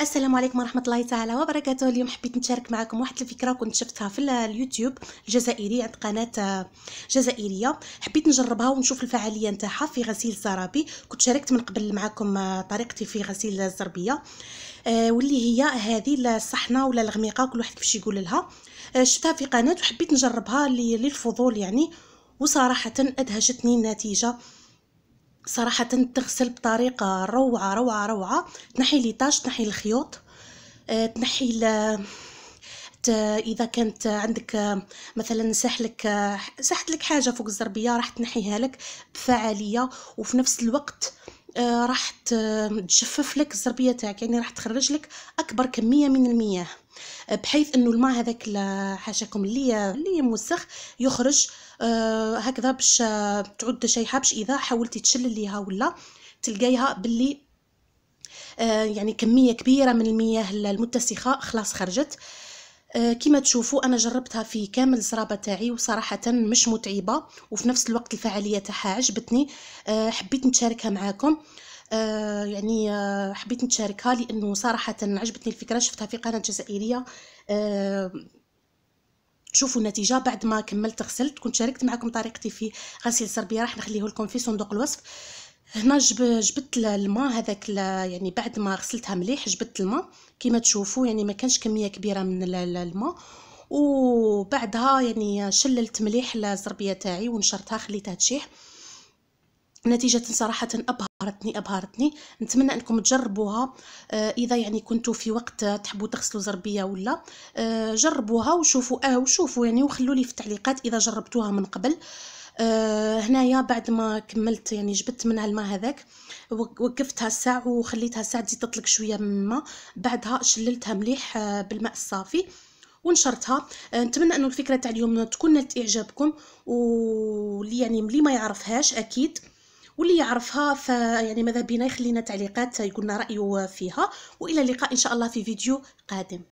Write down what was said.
السلام عليكم ورحمه الله تعالى وبركاته اليوم حبيت نشارك معكم واحد الفكره كنت شفتها في اليوتيوب الجزائري عند قناه آه، جزائريه حبيت نجربها ونشوف الفعاليه نتاعها في غسيل زرابي كنت شاركت من قبل معكم آه، طريقتي في غسيل الزربيه آه، واللي هي هذه الصحنه ولا الغميقه كل واحد كيفاش يقول لها شفتها في قناه وحبيت نجربها للفضول يعني وصراحه ادهشتني النتيجه صراحة تغسل بطريقة روعة روعة روعة تنحي ليطاج تنحي الخيوط آه، تنحي اذا كانت عندك آه، مثلا ساحلك آه، ساحتلك لك حاجه فوق الزربيه راح تنحيها لك بفعاليه وفي نفس الوقت آه، راح تجفف لك الزربيه تاعك يعني راح تخرج لك اكبر كميه من المياه آه، بحيث انه الماء هذاك حاشاكم اللي اللي موسخ يخرج آه، هكذا باش تعود شيحه باش اذا حاولتي تشلليها ولا تلقايها باللي يعني كميه كبيره من المياه المتسخه خلاص خرجت آه، كما تشوفوا انا جربتها في كامل الزرابه تاعي وصراحه مش متعبه وفي نفس الوقت الفعاليه تاعها عجبتني آه، حبيت نشاركها معاكم آه، يعني حبيت نشاركها لانه صراحه عجبتني الفكره شفتها في قناه جزائريه شوفوا النتيجه بعد ما كملت غسلت كنت شاركت معكم طريقتي في غسيل الزربيه راح نخليه لكم في صندوق الوصف هنا جبت الماء هذاك يعني بعد ما غسلتها مليح جبت الماء كما تشوفوا يعني ما كانش كميه كبيره من الماء وبعدها يعني شللت مليح الزربيه تاعي ونشرتها خليتها تشيح نتيجة صراحة أبهرتني أبهرتني نتمنى أنكم تجربوها آه، إذا يعني كنتوا في وقت تحبوا تغسلوا زربية ولا آه، جربوها وشوفوا آه وشوفوا يعني وخلوا لي في التعليقات إذا جربتوها من قبل أه هنايا بعد ما كملت يعني جبت منها الماء هذاك وقفتها ساعة وخليتها ساعة تزيد تطلق شوية من الماء بعدها شللتها مليح آه، بالماء الصافي ونشرتها آه، نتمنى انه الفكره تاع اليوم تكون نالت اعجابكم واللي يعني اللي ما يعرفهاش اكيد واللي يعرفها فيعني ماذا بينا يخلينا تعليقات يقولنا رايه فيها والى اللقاء ان شاء الله في فيديو قادم